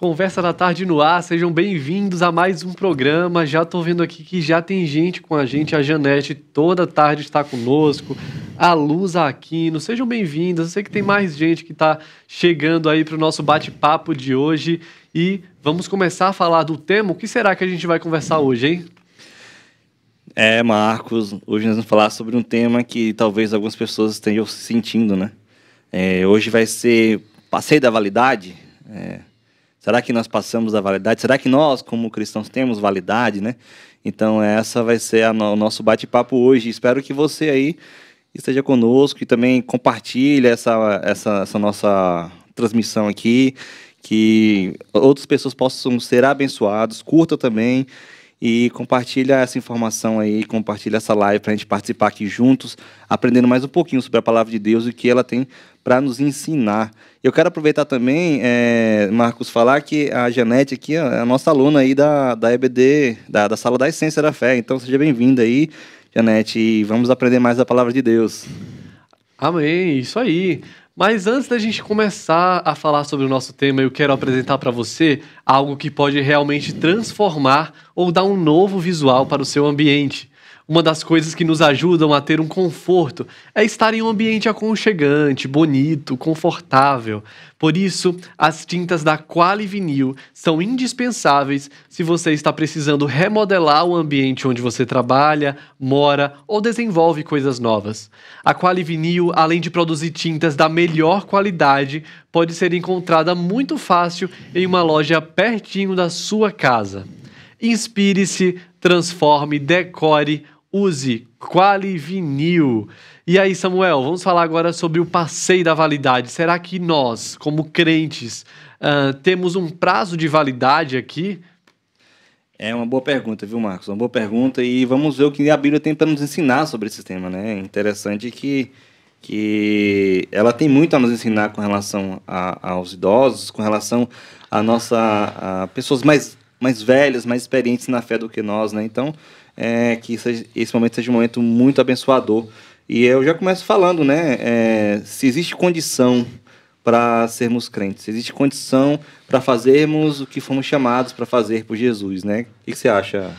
Conversa da Tarde no ar, sejam bem-vindos a mais um programa. Já estou vendo aqui que já tem gente com a gente, a Janete toda tarde está conosco, a Luz Aquino, sejam bem-vindos. Eu sei que tem mais gente que está chegando aí para o nosso bate-papo de hoje e vamos começar a falar do tema. O que será que a gente vai conversar hoje, hein? É, Marcos, hoje nós vamos falar sobre um tema que talvez algumas pessoas estejam sentindo, né? É, hoje vai ser passeio da validade. É Será que nós passamos da validade? Será que nós, como cristãos, temos validade, né? Então, é, essa vai ser no o nosso bate-papo hoje. Espero que você aí esteja conosco e também compartilhe essa, essa, essa nossa transmissão aqui, que outras pessoas possam ser abençoadas. Curta também e compartilha essa informação aí, compartilha essa live para a gente participar aqui juntos, aprendendo mais um pouquinho sobre a palavra de Deus e o que ela tem para nos ensinar. Eu quero aproveitar também, é, Marcos, falar que a Janete aqui é a nossa aluna aí da, da EBD, da, da Sala da Essência da Fé. Então seja bem-vinda aí, Janete, e vamos aprender mais da palavra de Deus. Amém, isso aí. Mas antes da gente começar a falar sobre o nosso tema, eu quero apresentar para você algo que pode realmente transformar ou dar um novo visual para o seu ambiente. Uma das coisas que nos ajudam a ter um conforto é estar em um ambiente aconchegante, bonito, confortável. Por isso, as tintas da Quali Vinil são indispensáveis se você está precisando remodelar o ambiente onde você trabalha, mora ou desenvolve coisas novas. A Quali Vinil, além de produzir tintas da melhor qualidade, pode ser encontrada muito fácil em uma loja pertinho da sua casa. Inspire-se, transforme, decore use Qualivinil. E aí, Samuel, vamos falar agora sobre o passeio da validade. Será que nós, como crentes, uh, temos um prazo de validade aqui? É uma boa pergunta, viu, Marcos? Uma boa pergunta. E vamos ver o que a Bíblia tem para nos ensinar sobre esse tema, né? É interessante que, que ela tem muito a nos ensinar com relação a, aos idosos, com relação a nossa a pessoas mais, mais velhas, mais experientes na fé do que nós, né? Então, é, que seja, esse momento seja um momento muito abençoador. E eu já começo falando, né? É, se existe condição para sermos crentes, se existe condição para fazermos o que fomos chamados para fazer por Jesus, né? O que você acha?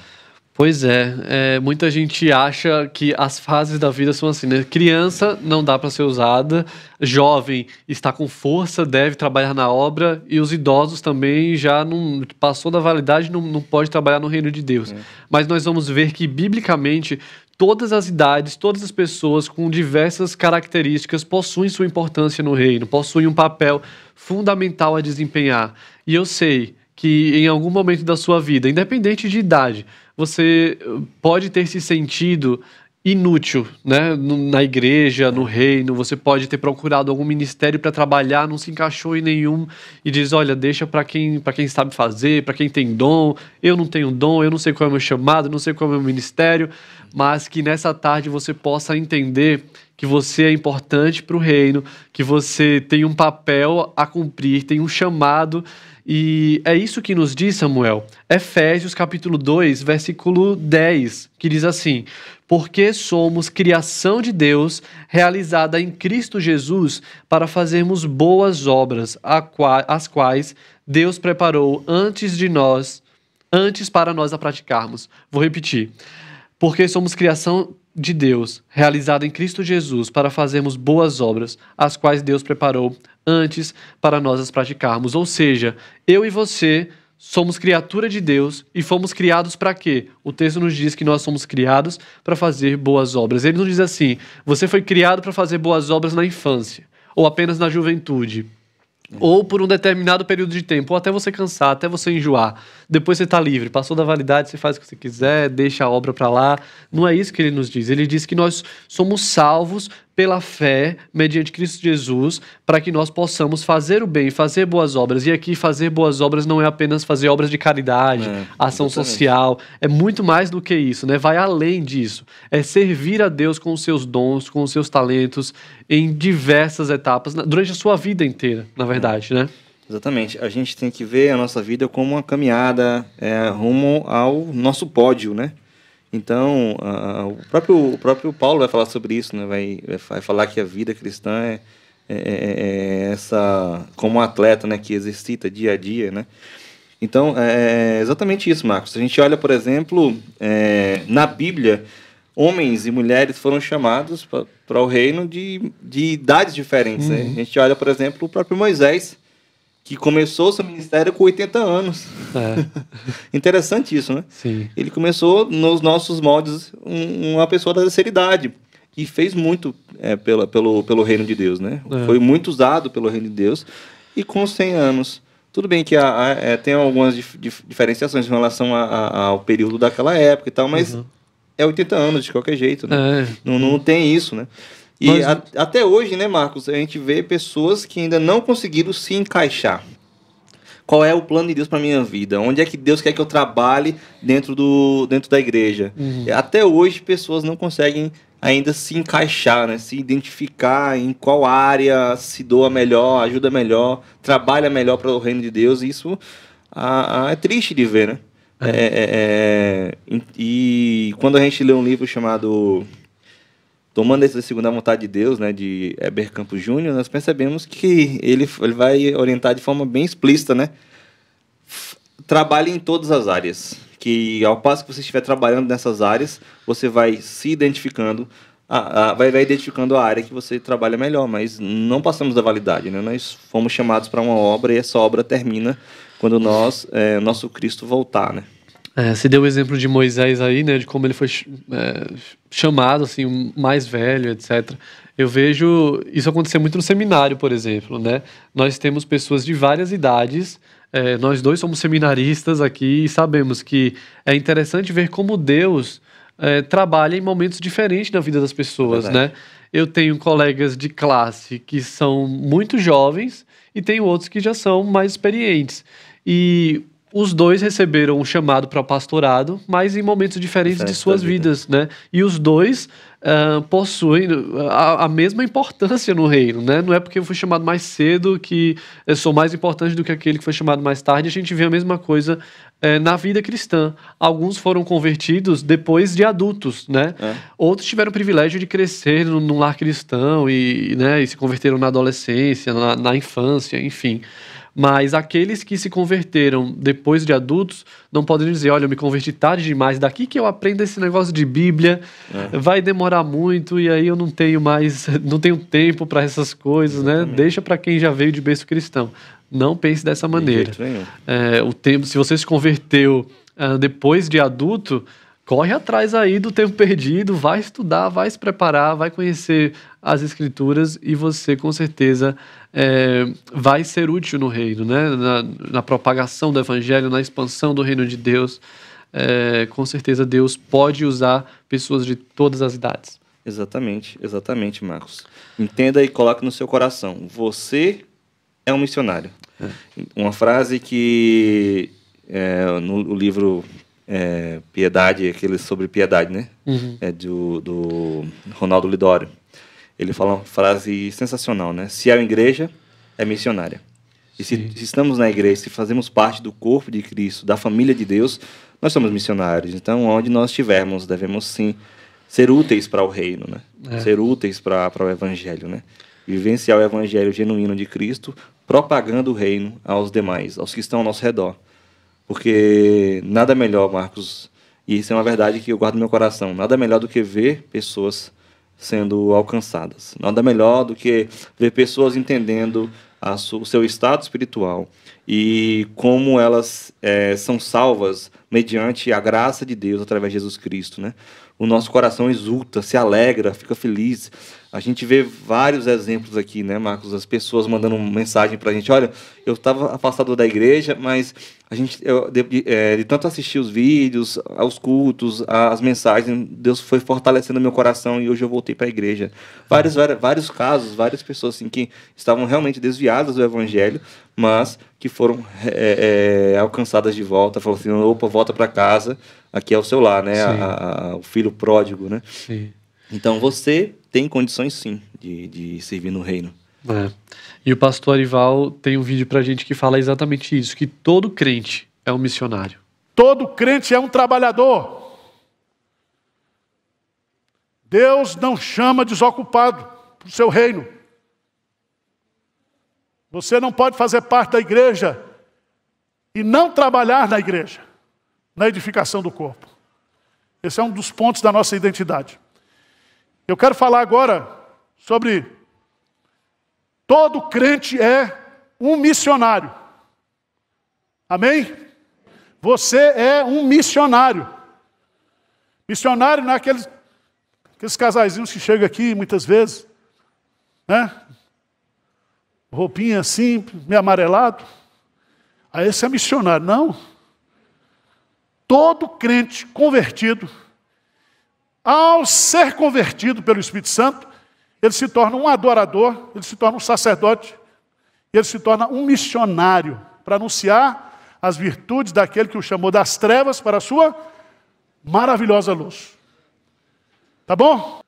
Pois é, é, muita gente acha que as fases da vida são assim, né? Criança não dá para ser usada, jovem está com força, deve trabalhar na obra, e os idosos também já não passou da validade, não, não pode trabalhar no reino de Deus. É. Mas nós vamos ver que, biblicamente, todas as idades, todas as pessoas com diversas características possuem sua importância no reino, possuem um papel fundamental a desempenhar. E eu sei, que em algum momento da sua vida, independente de idade, você eh, pode ter se sentido inútil, né? Na igreja, no reino, você pode ter procurado algum ministério para trabalhar, não se encaixou em nenhum e diz, olha, deixa para quem, para quem sabe fazer, para quem tem dom. Eu não tenho dom, eu não sei qual é o meu chamado, não sei qual é o meu ministério, mas que nessa tarde você possa entender que você é importante para o reino, que você tem um papel a cumprir, tem um chamado e é isso que nos diz Samuel. Efésios capítulo 2, versículo 10, que diz assim: Porque somos criação de Deus, realizada em Cristo Jesus, para fazermos boas obras, as quais Deus preparou antes de nós, antes para nós a praticarmos. Vou repetir. Porque somos criação, de Deus, realizada em Cristo Jesus, para fazermos boas obras, as quais Deus preparou antes para nós as praticarmos. Ou seja, eu e você somos criatura de Deus e fomos criados para quê? O texto nos diz que nós somos criados para fazer boas obras. Ele nos diz assim: você foi criado para fazer boas obras na infância ou apenas na juventude. É. Ou por um determinado período de tempo, ou até você cansar, até você enjoar depois você está livre. Passou da validade, você faz o que você quiser, deixa a obra para lá. Não é isso que ele nos diz. Ele diz que nós somos salvos pela fé, mediante Cristo Jesus, para que nós possamos fazer o bem, fazer boas obras. E aqui, fazer boas obras não é apenas fazer obras de caridade, é, ação exatamente. social. É muito mais do que isso, né? Vai além disso. É servir a Deus com os seus dons, com os seus talentos, em diversas etapas, durante a sua vida inteira, na verdade, é. né? Exatamente. A gente tem que ver a nossa vida como uma caminhada é, rumo ao nosso pódio, né? Então, o, próprio, o próprio Paulo vai falar sobre isso, né? Vai, vai falar que a vida cristã é, é, é, é essa... Como um atleta, né? Que exercita dia a dia, né? Então, é, é exatamente isso, Marcos. A gente olha, por exemplo, é, na Bíblia, homens e mulheres foram chamados para o reino de, de idades diferentes. Né? Uhum. Né? A gente olha, por exemplo, o próprio Moisés, que começou seu ministério com 80 anos. É. Interessante isso, né? Sim. Ele começou nos nossos moldes um, uma pessoa da terceira idade que fez muito é, pela, pelo, pelo reino de Deus, né? É. Foi muito usado pelo reino de Deus e com 100 anos. Tudo bem que há, há, é, tem algumas dif, dif, diferenciações em relação a, a, ao período daquela época e tal, mas uhum. é 80 anos de qualquer jeito, né? É. Não, não tem isso, né? E Mas... a, até hoje, né, Marcos, a gente vê pessoas que ainda não conseguiram se encaixar. Qual é o plano de Deus para minha vida? Onde é que Deus quer que eu trabalhe dentro, do, dentro da igreja? Uhum. É, até hoje, pessoas não conseguem ainda se encaixar, né? se identificar em qual área se doa melhor, ajuda melhor, trabalha melhor para o reino de Deus. Isso a, a, é triste de ver, né? É. É, é, é e quando a gente lê um livro chamado tomando essa segunda vontade de Deus, né, de Heber Campos Júnior, nós percebemos que ele, ele vai orientar de forma bem explícita, né? Trabalhe em todas as áreas. Que ao passo que você estiver trabalhando nessas áreas, você vai se identificando, a, a, vai, vai identificando a área que você trabalha melhor. Mas não passamos da validade, né? Nós fomos chamados para uma obra e essa obra termina quando nós, é, nosso Cristo voltar, né? É, se deu o exemplo de Moisés aí, né, de como ele foi é, chamado, assim, mais velho, etc. Eu vejo isso acontecer muito no seminário, por exemplo, né? Nós temos pessoas de várias idades, é, nós dois somos seminaristas aqui e sabemos que é interessante ver como Deus é, trabalha em momentos diferentes na vida das pessoas, né? Eu tenho colegas de classe que são muito jovens e tenho outros que já são mais experientes. E os dois receberam um chamado para o pastorado, mas em momentos diferentes de suas vida. vidas, né? E os dois uh, ah, possuem a, ah, a, mesma importância no reino, né? Não é porque eu fui chamado mais cedo que sou mais importante do que aquele que foi chamado mais tarde. A gente vê a mesma coisa uh, na vida cristã. Alguns foram convertidos depois de adultos, né? É. Outros tiveram o privilégio de crescer num lar cristão e, né, e se converteram na adolescência, na, na infância, enfim. Mas aqueles que se converteram depois de adultos não podem dizer: olha, eu me converti tarde demais, daqui que eu aprendo esse negócio de Bíblia, é. vai demorar muito e aí eu não tenho mais, não tenho tempo para essas coisas, né? Exatamente. né? Deixa para quem já veio de berço cristão. Não pense dessa maneira. De é, o tempo, se você se converteu uh, depois de adulto, corre atrás aí do tempo perdido, vai estudar, vai se preparar, vai conhecer as escrituras e você com certeza é, vai ser útil no reino, né? Na, na, propagação do evangelho, na expansão do reino de Deus. É, com certeza Deus pode usar pessoas de todas as idades. Exatamente, exatamente, Marcos. Entenda e coloque no seu coração. Você é um missionário. É. Uma frase que é, no livro é, Piedade, aquele sobre piedade, né? Uhum. É do, do Ronaldo Lidório. Ele fala uma frase sensacional, né? Se a igreja é missionária. E se, se, estamos na igreja, se fazemos parte do corpo de Cristo, da família de Deus, nós somos missionários. Então, onde nós estivermos, devemos sim ser úteis para o reino, né? É. Ser úteis para o evangelho, né? Vivenciar o evangelho genuíno de Cristo, propagando o reino aos demais, aos que estão ao nosso redor. Porque nada melhor, Marcos, e isso é uma verdade que eu guardo no meu coração, nada melhor do que ver pessoas sendo alcançadas. Nada melhor do que ver pessoas entendendo a, o seu estado espiritual e como elas é, são salvas mediante a graça de Deus através de Jesus Cristo, né? O nosso coração exulta, se alegra, fica feliz. A gente vê vários exemplos aqui, né, Marcos? As pessoas mandando mensagem para a gente: olha, eu estava afastado da igreja, mas a gente, eu, de, é, de, tanto assistir os vídeos, aos cultos, as mensagens, Deus foi fortalecendo meu coração e hoje eu voltei para a igreja. Vários, vários casos, várias pessoas assim, que estavam realmente desviadas do evangelho, mas que foram é, é, alcançadas de volta, falou assim, opa, volta para casa, aqui é o seu lar, né? A, a, o filho pródigo, né? Sim. Então você tem condições sim de, de servir no reino. É. E o pastor Arival tem um vídeo para gente que fala exatamente isso: que todo crente é um missionário. Todo crente é um trabalhador. Deus não chama desocupado para o seu reino. Você não pode fazer parte da igreja e não trabalhar na igreja, na edificação do corpo. Esse é um dos pontos da nossa identidade. Eu quero falar agora sobre todo crente é um missionário. Amém? Você é um missionário. Missionário não é aqueles, aqueles casaizinhos que chegam aqui muitas vezes, né? roupinha assim, meio amarelado. Aí esse é missionário. Não. Todo crente convertido, ao ser convertido pelo Espírito Santo, ele se torna um adorador, ele se torna um sacerdote, ele se torna um missionário para anunciar as virtudes daquele que o chamou das trevas para a sua maravilhosa luz. Tá bom?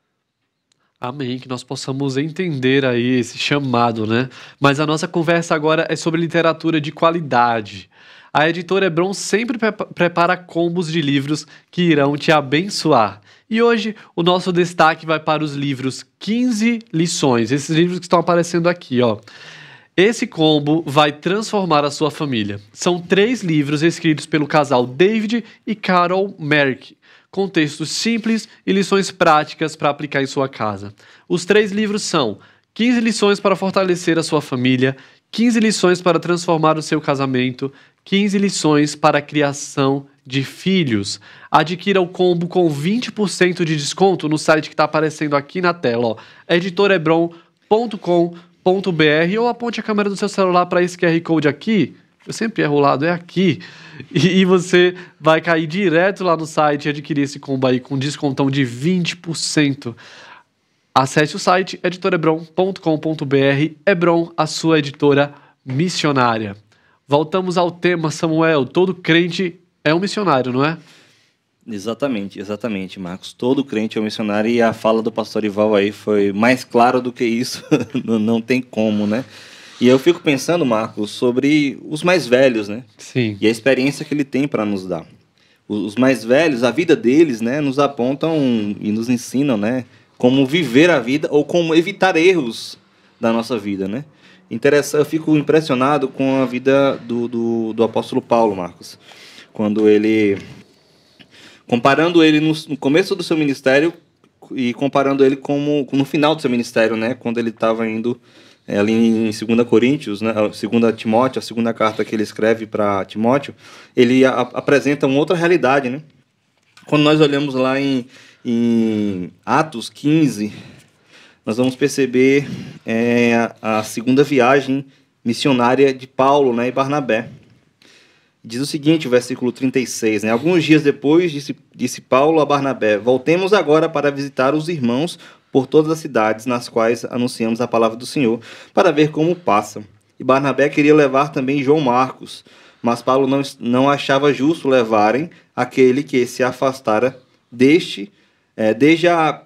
Amém, que nós possamos entender aí esse chamado, né? Mas a nossa conversa agora é sobre literatura de qualidade. A editora Hebron sempre prepara combos de livros que irão te abençoar. E hoje o nosso destaque vai para os livros 15 lições, esses livros que estão aparecendo aqui, ó. Esse combo vai transformar a sua família. São três livros escritos pelo casal David e Carol Merck, contextos simples e lições práticas para aplicar em sua casa. Os três livros são 15 lições para fortalecer a sua família, 15 lições para transformar o seu casamento, 15 lições para a criação de filhos. Adquira o combo com 20% de desconto no site que está aparecendo aqui na tela, editorebron.com.br ou aponte a câmera do seu celular para esse QR Code aqui. Eu sempre erro o lado, é aqui. E, e, você vai cair direto lá no site e adquirir esse combo aí com descontão de 20%. Acesse o site editorebron.com.br Ebron, a sua editora missionária. Voltamos ao tema, Samuel. Todo crente é um missionário, não é? Exatamente, exatamente, Marcos. Todo crente é um missionário e a fala do pastor Ival aí foi mais clara do que isso. não tem como, né? E eu fico pensando, Marcos, sobre os mais velhos, né? Sim. E a experiência que ele tem para nos dar. Os mais velhos, a vida deles, né, nos apontam e nos ensinam, né, como viver a vida ou como evitar erros da nossa vida, né? Interessa, eu fico impressionado com a vida do, do, do apóstolo Paulo, Marcos, quando ele comparando ele no, no começo do seu ministério e comparando ele como no final do seu ministério, né, quando ele estava indo ela é em 2 Coríntios, né, 2 Timóteo, a segunda carta que ele escreve para Timóteo, ele a, apresenta uma outra realidade. Né? Quando nós olhamos lá em, em Atos 15, nós vamos perceber é, a segunda viagem missionária de Paulo né, e Barnabé. Diz o seguinte, o versículo 36, né? Alguns dias depois, disse, disse Paulo a Barnabé: Voltemos agora para visitar os irmãos por todas as cidades nas quais anunciamos a palavra do Senhor, para ver como passa. E Barnabé queria levar também João Marcos, mas Paulo não, não achava justo levarem aquele que se afastara deste, é, desde a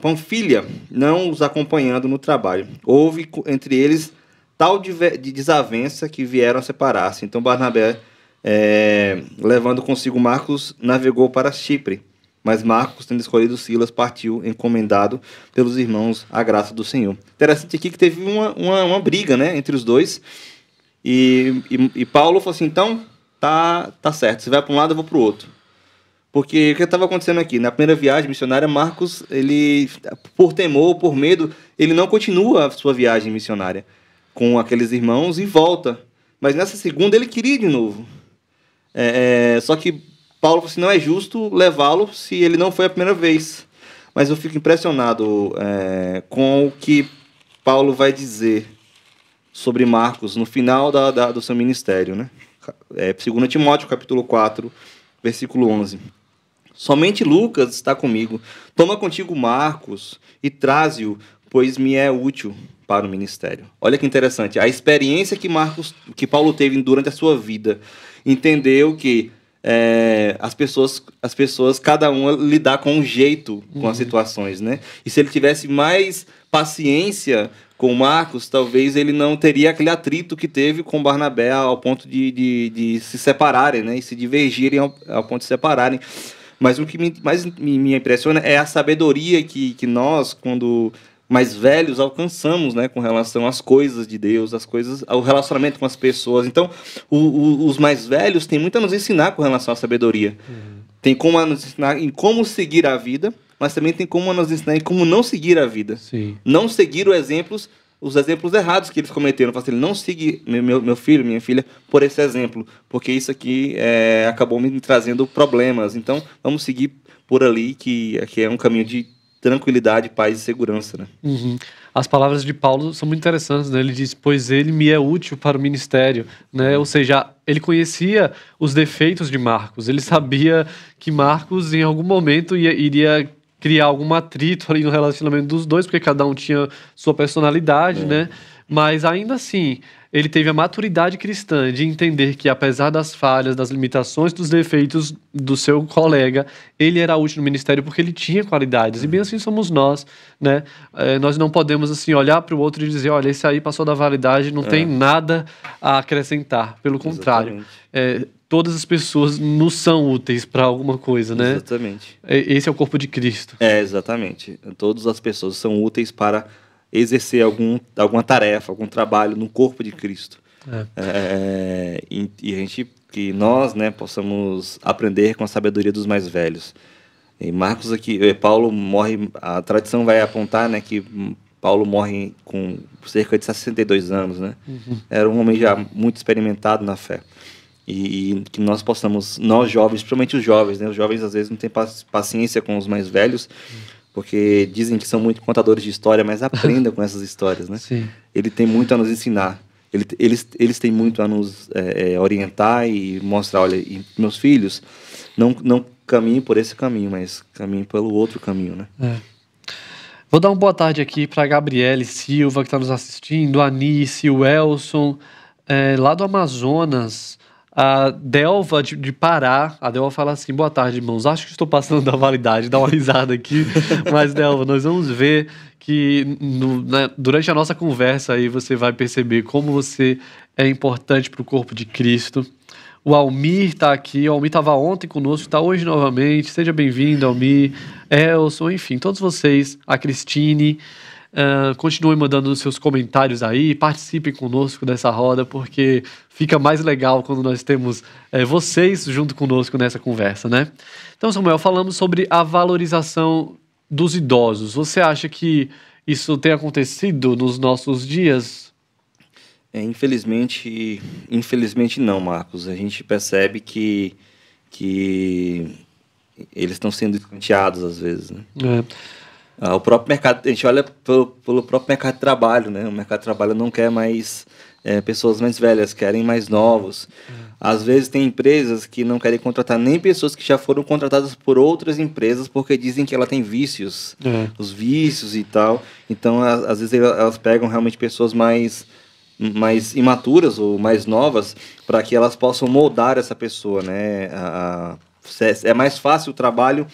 Panfilha, não os acompanhando no trabalho. Houve entre eles tal de, desavença que vieram a separar-se. Então Barnabé, é, levando consigo Marcos, navegou para Chipre. Mas Marcos, tendo escolhido Silas, partiu encomendado pelos irmãos à graça do Senhor. Interessante aqui que teve uma, uma, uma briga né, entre os dois. E, e, e, Paulo falou assim: então, tá, tá certo, você vai para um lado, eu vou para o outro. Porque o que estava acontecendo aqui? Na primeira viagem missionária, Marcos, ele, por temor, por medo, ele não continua a sua viagem missionária com aqueles irmãos e volta. Mas nessa segunda ele queria de novo. É, é, só que Paulo falou assim, não é justo levá-lo se ele não foi a primeira vez. Mas eu fico impressionado é, com o que Paulo vai dizer sobre Marcos no final da, da, do seu ministério. Né? É, 2 Timóteo, capítulo 4, versículo 11. Somente Lucas está comigo. Toma contigo Marcos e traze-o, pois me é útil para o ministério. Olha que interessante. A experiência que Marcos, que Paulo teve durante a sua vida, entendeu que é, as pessoas, as pessoas, cada uma lidar com um jeito com uhum. as situações, né? E se ele tivesse mais paciência com o Marcos, talvez ele não teria aquele atrito que teve com o Barnabé ao ponto de, de, de se separarem, né? E se divergirem ao, ao ponto de se separarem. Mas o que me, mais me, me impressiona é a sabedoria que, que nós, quando mais velhos alcançamos, né, com relação às coisas de Deus, as coisas, ao relacionamento com as pessoas. Então, o, o, os mais velhos têm muito a nos ensinar com relação à sabedoria. Uhum. Tem como a nos ensinar em como seguir a vida, mas também tem como a nos ensinar em como não seguir a vida. Sim. Não seguir os exemplos, os exemplos errados que eles cometeram. Fala assim, não seguir meu, meu, filho, minha filha, por esse exemplo, porque isso aqui é, acabou me trazendo problemas. Então, vamos seguir por ali que aqui é um caminho de tranquilidade, paz e segurança, né? Uhum. As palavras de Paulo são muito interessantes, né? Ele diz, pois ele me é útil para o ministério, né? Uhum. Ou seja, ele conhecia os defeitos de Marcos, ele sabia que Marcos em algum momento ia, iria criar algum atrito ali no relacionamento dos dois, porque cada um tinha sua personalidade, é. né? Mas ainda assim, ele teve a maturidade cristã de entender que, apesar das falhas, das limitações, dos defeitos do seu colega, ele era útil no ministério porque ele tinha qualidades. E bem assim somos nós, né? É, nós não podemos, assim, olhar para o outro e dizer: olha, esse aí passou da validade, não é. tem nada a acrescentar. Pelo contrário. É, todas as pessoas nos são úteis para alguma coisa, né? Exatamente. É, esse é o corpo de Cristo. É, exatamente. Todas as pessoas são úteis para exercer algum, alguma tarefa, algum trabalho no corpo de Cristo. É. É, e, e, a gente, que nós, né, possamos aprender com a sabedoria dos mais velhos. E Marcos aqui, eh, Paulo morre, a tradição vai apontar, né, que Paulo morre com cerca de 62 anos, né? Uhum. Era um homem já muito experimentado na fé. E, e, que nós possamos, nós jovens, principalmente os jovens, né? Os jovens às vezes não têm paciência com os mais velhos. Uhum porque dizem que são muito contadores de história, mas aprenda com essas histórias, né? Sim. Ele tem muito a nos ensinar. Ele, eles, eles têm muito a nos é, é, orientar e mostrar, olha, e meus filhos, não, não caminhe por esse caminho, mas caminhe pelo outro caminho, né? É. Vou dar uma boa tarde aqui para Gabriele Silva, que está nos assistindo, a Nice, o Elson, é, lá do Amazonas. A Delva de, de Pará, a Delva fala assim: boa tarde, irmãos. Acho que estou passando da validade, dá uma risada aqui. Mas, Delva, nós vamos ver que no, né, durante a nossa conversa aí você vai perceber como você é importante para o corpo de Cristo. O Almir está aqui, o Almir estava ontem conosco, está hoje novamente. Seja bem-vindo, Almir, Elson, enfim, todos vocês, a Cristine. Uh, é, continuem mandando os seus comentários aí, participem conosco dessa roda, porque fica mais legal quando nós temos é, vocês junto conosco nessa conversa, né? Então, Samuel, falamos sobre a valorização dos idosos. Você acha que isso tem acontecido nos nossos dias? É, infelizmente, infelizmente não, Marcos. A gente percebe que, que eles estão sendo escanteados às vezes, né? É. Ah, o próprio mercado, a gente olha pelo, pelo, próprio mercado de trabalho, né? O mercado de trabalho não quer mais é, pessoas mais velhas, querem mais novos. É. Às vezes tem empresas que não querem contratar nem pessoas que já foram contratadas por outras empresas porque dizem que ela tem vícios, é. os vícios e tal. Então, a, às vezes elas pegam realmente pessoas mais mais imaturas ou mais novas para que elas possam moldar essa pessoa, né? A, a, é, é mais fácil o trabalho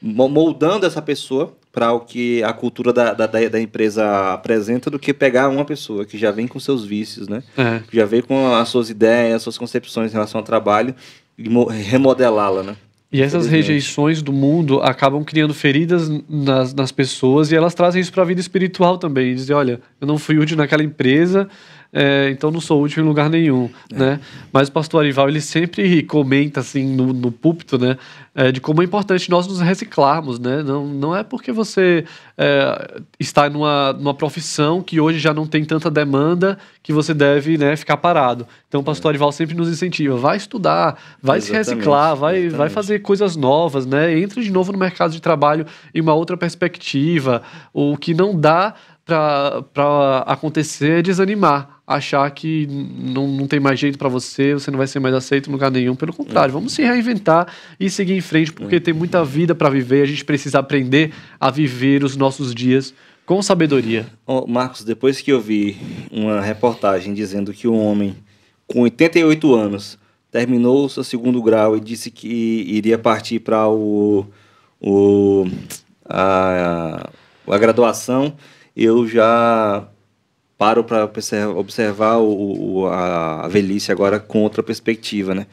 moldando essa pessoa para o que a cultura da, da, da, empresa apresenta do que pegar uma pessoa que já vem com seus vícios, né? É. Já vem com as suas ideias, as suas concepções em relação ao trabalho e remodelá-la, né? E essas rejeições do mundo acabam criando feridas nas, nas pessoas e elas trazem isso para a vida espiritual também. Dizer, olha, eu não fui útil naquela empresa, é, então não sou útil em lugar nenhum, é. né? Mas o pastor Arival, ele sempre comenta, assim, no, no púlpito, né? É, de como é importante nós nos reciclarmos, né? Não, não é porque você é, está numa, numa profissão que hoje já não tem tanta demanda que você deve né, ficar parado. Então o é. pastor Arival sempre nos incentiva, vai estudar, vai exatamente, se reciclar, vai, vai fazer coisas novas, né? entre de novo no mercado de trabalho em uma outra perspectiva, o que não dá para acontecer é desanimar, achar que não, não tem mais jeito para você, você não vai ser mais aceito em lugar nenhum. Pelo contrário, vamos se reinventar e seguir em frente, porque é. tem muita vida para viver, a gente precisa aprender a viver os nossos dias com sabedoria. Marcos, depois que eu vi uma reportagem dizendo que um homem com 88 anos terminou o seu segundo grau e disse que iria partir para o, o a, a graduação eu já paro para observar o, o, a, a velhice agora com outra perspectiva, né?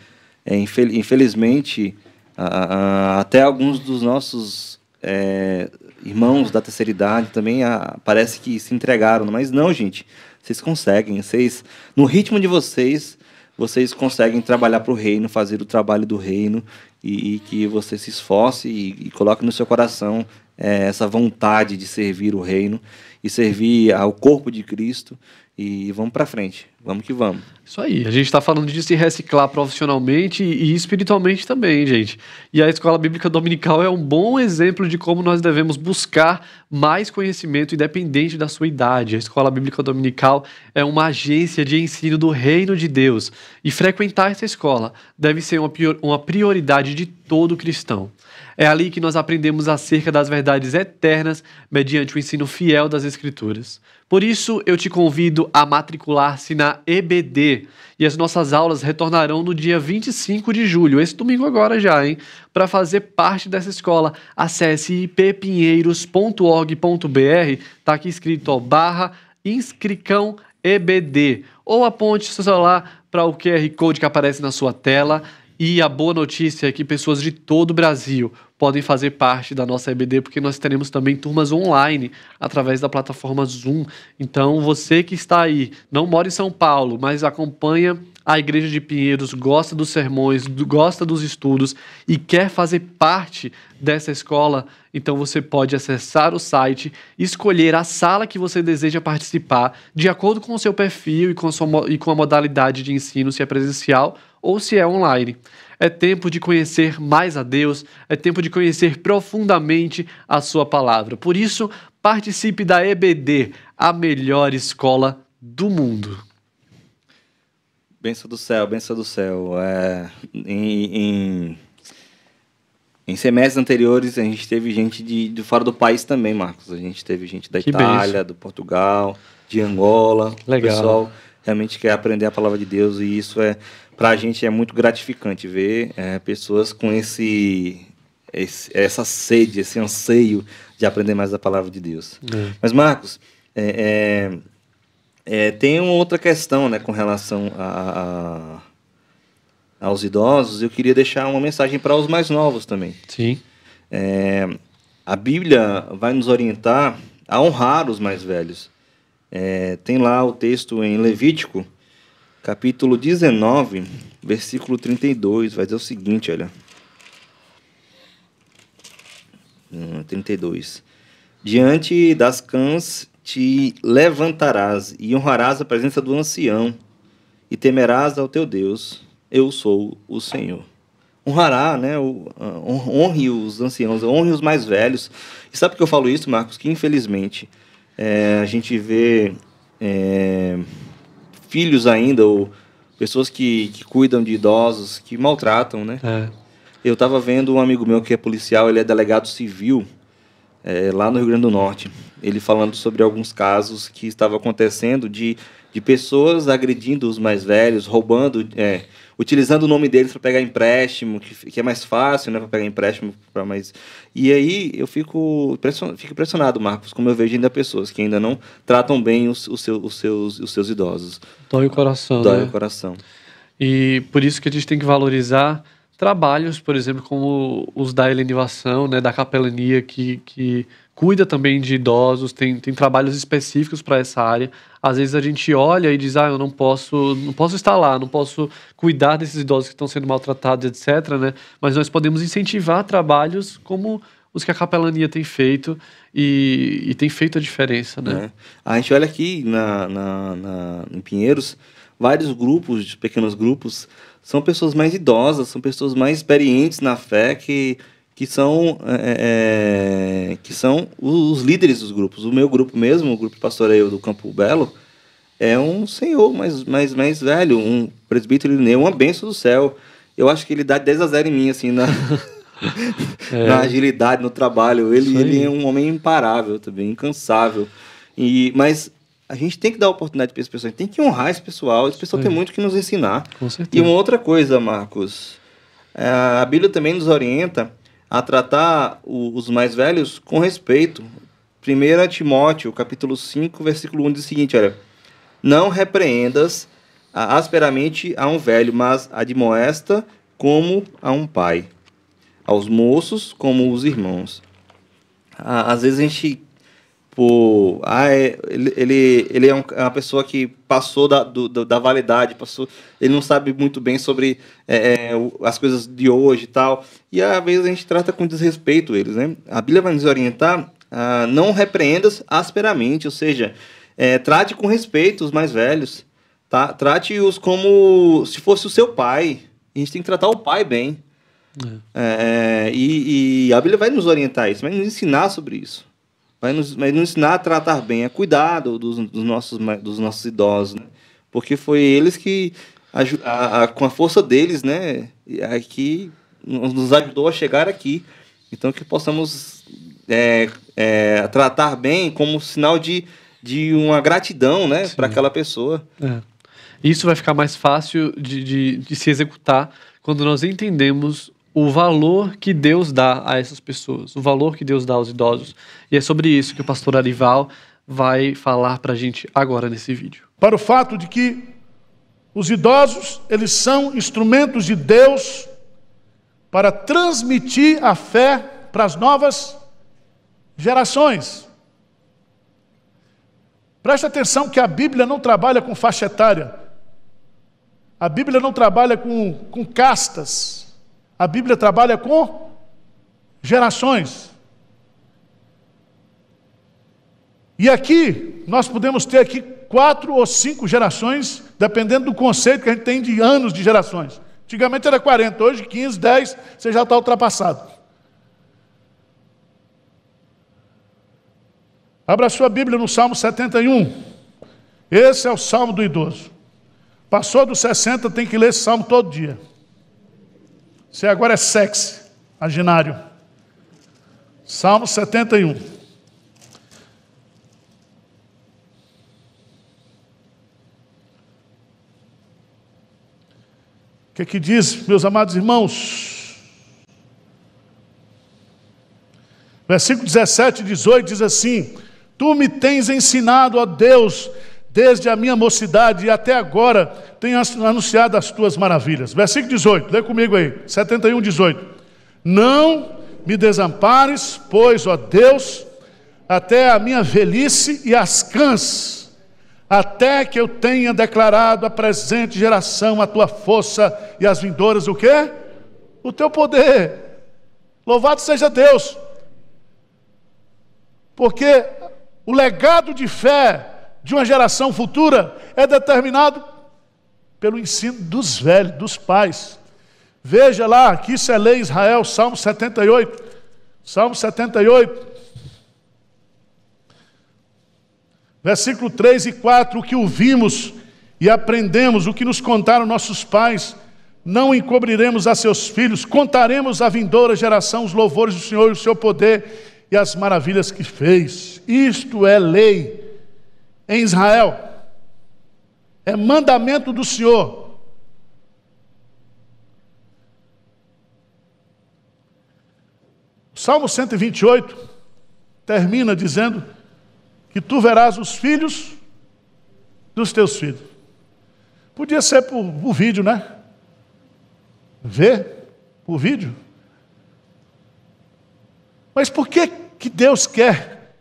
É, infel infelizmente, a, a, até alguns dos nossos é, irmãos da terceira idade também a, parece que se entregaram, mas não, gente. Vocês conseguem, vocês no ritmo de vocês, vocês conseguem trabalhar para o reino, fazer o trabalho do reino e, e que você se esforce e, e coloque no seu coração é, essa vontade de servir o reino e servir ao corpo de Cristo e vamos para frente. Vamos que vamos. Isso aí. A gente está falando de se reciclar profissionalmente e espiritualmente também, gente. E a Escola Bíblica Dominical é um bom exemplo de como nós devemos buscar mais conhecimento independente da sua idade. A Escola Bíblica Dominical é uma agência de ensino do reino de Deus. E frequentar essa escola deve ser uma prioridade de todo cristão. É ali que nós aprendemos acerca das verdades eternas mediante o ensino fiel das Escrituras. Por isso, eu te convido a matricular-se na EBD e as nossas aulas retornarão no dia 25 de julho, esse domingo agora já, hein? Para fazer parte dessa escola, acesse ippinheiros.org.br, tá aqui escrito, ó, barra inscricão EBD, ou aponte seu celular para o QR Code que aparece na sua tela e a boa notícia é que pessoas de todo o Brasil podem fazer parte da nossa EBD, porque nós teremos também turmas online através da plataforma Zoom. Então, você que está aí, não mora em São Paulo, mas acompanha a Igreja de Pinheiros, gosta dos sermões, gosta dos estudos e quer fazer parte dessa escola, então você pode acessar o site, escolher a sala que você deseja participar, de acordo com o seu perfil e com, sua, e com a modalidade de ensino, se é presencial ou se é online é tempo de conhecer mais a Deus, é tempo de conhecer profundamente a Sua palavra. Por isso, participe da EBD, a melhor escola do mundo. Benção do céu, benção do céu. É, em, em, em, semestres anteriores, a gente teve gente de, de fora do país também, Marcos. A gente teve gente da que Itália, benção. do Portugal, de Angola. Legal. O pessoal realmente quer aprender a palavra de Deus e isso é para a gente é muito gratificante ver é, pessoas com esse, esse, essa sede, esse anseio de aprender mais da palavra de Deus. É. Mas, Marcos, é, é, é tem uma outra questão né, com relação a, a, aos idosos. Eu queria deixar uma mensagem para os mais novos também. Sim. É, a Bíblia vai nos orientar a honrar os mais velhos. tem lá o texto em Levítico capítulo 19, versículo 32, vai dizer o seguinte, olha. 32. Hum, Diante das cãs te levantarás e honrarás a presença do ancião e temerás ao teu Deus. Eu sou o Senhor. Honrará, né? Ah, honre os anciãos, honre os mais velhos. E sabe por que eu falo isso, Marcos? Que infelizmente é, a gente vê. É, filhos ainda, ou pessoas que, que cuidam de idosos, que maltratam, né? É. Eu estava vendo um amigo meu que é policial, ele é delegado civil é, lá no Rio Grande do Norte. Ele falando sobre alguns casos que estavam acontecendo de, de pessoas agredindo os mais velhos, roubando. É, utilizando o nome deles para pegar empréstimo, que, que, é mais fácil, né, para pegar empréstimo para mais. E aí eu fico, fico impressionado, Marcos, como eu vejo ainda pessoas que ainda não tratam bem os, os, seus, os, seus, os seus idosos. Dói o coração. Dói né? o coração. E por isso que a gente tem que valorizar trabalhos, por exemplo, como os da elenivação, né, da capelania, que, que cuida também de idosos, tem, tem trabalhos específicos para essa área às vezes a gente olha e diz, ah, eu não posso, não posso estar lá, não posso cuidar desses idosos que estão sendo maltratados, etc, né? Mas nós podemos incentivar trabalhos como os que a capelania tem feito e, e tem feito a diferença, né? É. A gente olha aqui na, na, na, em Pinheiros, vários grupos, pequenos grupos, são pessoas mais idosas, são pessoas mais experientes na fé que que são, é, é, é, que são os líderes dos grupos. O meu grupo mesmo, o grupo pastoreio do Campo Belo, é um senhor mais, mais, mais velho, um presbítero Irineu, uma benção do céu. Eu acho que ele dá 10 a 0 em mim, assim, na, é. na agilidade, no trabalho. Ele, ele é um homem imparável também, incansável. E, mas a gente tem que dar oportunidade para esse pessoal, a gente tem que honrar esse pessoal. Esse pessoal tem muito que nos ensinar. Com certeza. E uma outra coisa, Marcos, é, a Bíblia também nos orienta a tratar o, os mais velhos com respeito. 1 Timóteo, capítulo 5, versículo 1 diz o seguinte, olha: Não repreendas asperamente a um velho, mas admoesta como a um pai, aos moços como os irmãos. Às vezes a gente Tipo, ah, é, ele, ele, ele é, um, é, uma pessoa que passou da, do, da validade, passou, ele não sabe muito bem sobre é, é as coisas de hoje e tal. E às vezes a gente trata com desrespeito eles, né? A Bíblia vai nos orientar não repreendas asperamente, ou seja, é, trate com respeito os mais velhos, tá? Trate-os como se fosse o seu pai. A gente tem que tratar o pai bem. É. É, é e, e, a Bíblia vai nos orientar isso, vai nos ensinar sobre isso vai nos, vai nos ensinar a tratar bem, a é cuidar do, dos, dos, nossos, dos nossos idosos, né? Porque foi eles que, a, a, com a força deles, né, é que nos ajudou a chegar aqui. Então, que possamos é, é, tratar bem como sinal de, de uma gratidão, né, para aquela pessoa. É. Isso vai ficar mais fácil de, de, de se executar quando nós entendemos o valor que Deus dá a essas pessoas, o valor que Deus dá aos idosos. E é sobre isso que o pastor Arival vai falar para a gente agora nesse vídeo. Para o fato de que os idosos, eles são instrumentos de Deus para transmitir a fé para as novas gerações. Preste atenção que a Bíblia não trabalha com faixa etária. A Bíblia não trabalha com, com castas. A Bíblia trabalha com gerações. E aqui nós podemos ter aqui quatro ou cinco gerações, dependendo do conceito que a gente tem de anos de gerações. Antigamente era 40, hoje 15, 10, você já está ultrapassado. Abra sua Bíblia no Salmo 71. Esse é o Salmo do idoso. Passou dos 60, tem que ler esse salmo todo dia. Você agora é sexy, aginário. Salmo 71. O que, é que diz, meus amados irmãos? Versículo 17 18 diz assim: Tu me tens ensinado, ó Deus, desde a minha mocidade e até agora tenho anunciado as tuas maravilhas. Versículo 18, lê comigo aí, 71, 18. Não me desampares, pois, ó Deus, até a minha velhice e as cãs, até que eu tenha declarado à presente geração a tua força e as vindouras, o quê? O teu poder. Louvado seja Deus. Porque o legado de fé de uma geração futura é determinado pelo ensino dos velhos, dos pais. Veja lá que isso é lei Israel, Salmo 78. Salmo 78. Versículo 3 e 4, o que ouvimos e aprendemos, o que nos contaram nossos pais, não encobriremos a seus filhos, contaremos à vindoura geração os louvores do Senhor e o seu poder e as maravilhas que fez. Isto é lei em Israel. É mandamento do Senhor. O Salmo 128 termina dizendo que tu verás os filhos dos teus filhos. Podia ser por, por vídeo, né? Ver por vídeo. Mas por que, que Deus quer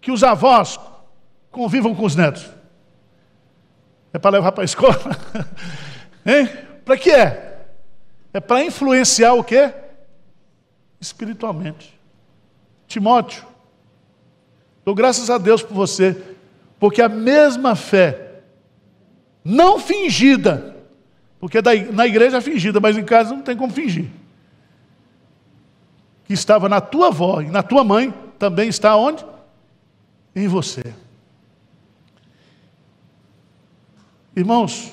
que os avós Convivam com os netos. É para levar para a escola? hein? Para que é? É para influenciar o quê? Espiritualmente. Timóteo, dou graças a Deus por você, porque a mesma fé, não fingida, porque na igreja é fingida, mas em casa não tem como fingir, que estava na tua avó e na tua mãe, também está onde? Em você. Irmãos,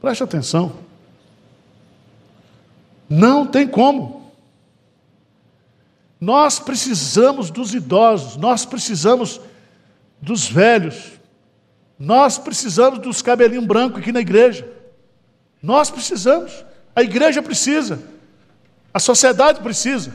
preste atenção. Não tem como. Nós precisamos dos idosos, nós precisamos dos velhos, nós precisamos dos cabelinho branco aqui na igreja. Nós precisamos, a igreja precisa, a sociedade precisa.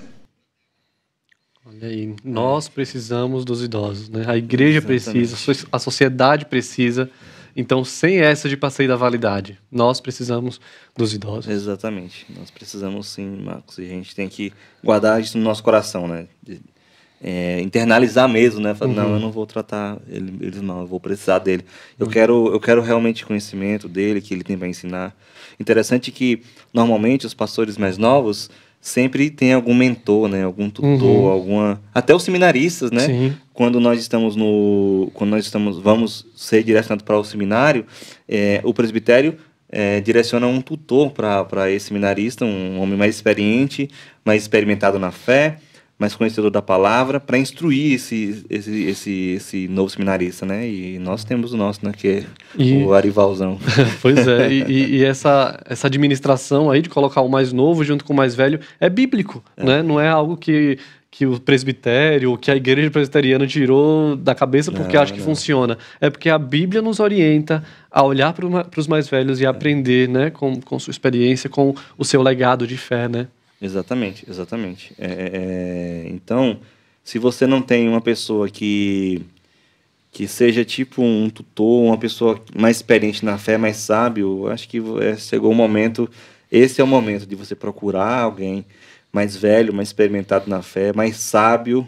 Olha aí, nós precisamos dos idosos, né? A igreja Exatamente. precisa, a sociedade precisa. Então, sem essa de passeio da validade, nós precisamos dos idosos. Exatamente. Nós precisamos sim, Marcos. E a gente tem que guardar isso no nosso coração, né? É, internalizar mesmo, né? Falar, uhum. não, eu não vou tratar ele, ele mal, eu vou precisar dele. Eu, uhum. quero, eu quero realmente conhecimento dele, que ele tem para ensinar. Interessante que, normalmente, os pastores mais novos sempre tem algum mentor, né? Algum tutor, uhum. alguma. Até os seminaristas, né? Sim. Quando nós estamos no. Quando nós estamos. Vamos ser direcionados para o seminário, é, o presbitério é, direciona um tutor para esse seminarista, um homem mais experiente, mais experimentado na fé, mais conhecedor da palavra, para instruir esse, esse, esse, esse, novo seminarista, né? E nós temos o nosso, né? Que é e... o Arivalzão. pois é, e, e, essa, essa administração aí de colocar o mais novo junto com o mais velho é bíblico, é. né? Não é algo que, que o presbitério, que a igreja presbiteriana tirou da cabeça porque não, acha que não. funciona. É porque a Bíblia nos orienta a olhar para os mais velhos e é. aprender, né? Com, com sua experiência, com o seu legado de fé, né? Exatamente, exatamente. É, é, é, então, se você não tem uma pessoa que que seja tipo um tutor, uma pessoa mais experiente na fé, mais sábio, acho que é, chegou o momento, esse é o momento de você procurar alguém mais velho, mais experimentado na fé, mais sábio,